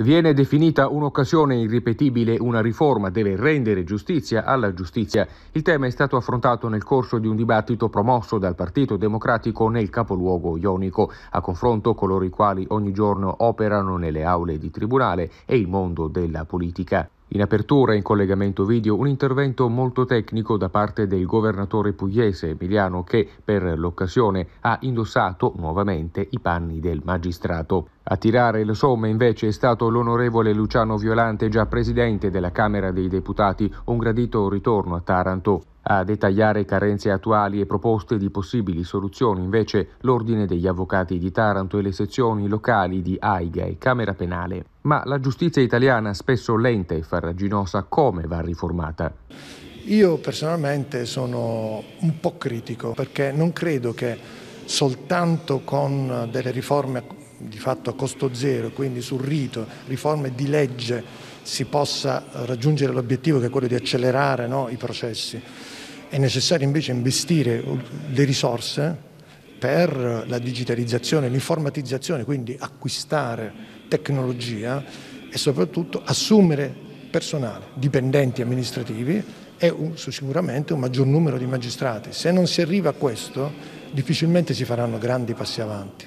Viene definita un'occasione irripetibile, una riforma deve rendere giustizia alla giustizia. Il tema è stato affrontato nel corso di un dibattito promosso dal Partito Democratico nel capoluogo ionico, a confronto coloro i quali ogni giorno operano nelle aule di tribunale e il mondo della politica. In apertura in collegamento video un intervento molto tecnico da parte del governatore pugliese Emiliano che per l'occasione ha indossato nuovamente i panni del magistrato. A tirare le somme invece è stato l'onorevole Luciano Violante, già presidente della Camera dei Deputati, un gradito ritorno a Taranto. A dettagliare carenze attuali e proposte di possibili soluzioni invece l'Ordine degli Avvocati di Taranto e le sezioni locali di AIGA e Camera Penale. Ma la giustizia italiana spesso lenta e farraginosa come va riformata? Io personalmente sono un po' critico perché non credo che soltanto con delle riforme di fatto a costo zero, quindi sul rito, riforme di legge si possa raggiungere l'obiettivo che è quello di accelerare no, i processi. È necessario invece investire le risorse per la digitalizzazione, l'informatizzazione, quindi acquistare tecnologia e soprattutto assumere personale, dipendenti amministrativi e un, sicuramente un maggior numero di magistrati. Se non si arriva a questo, difficilmente si faranno grandi passi avanti.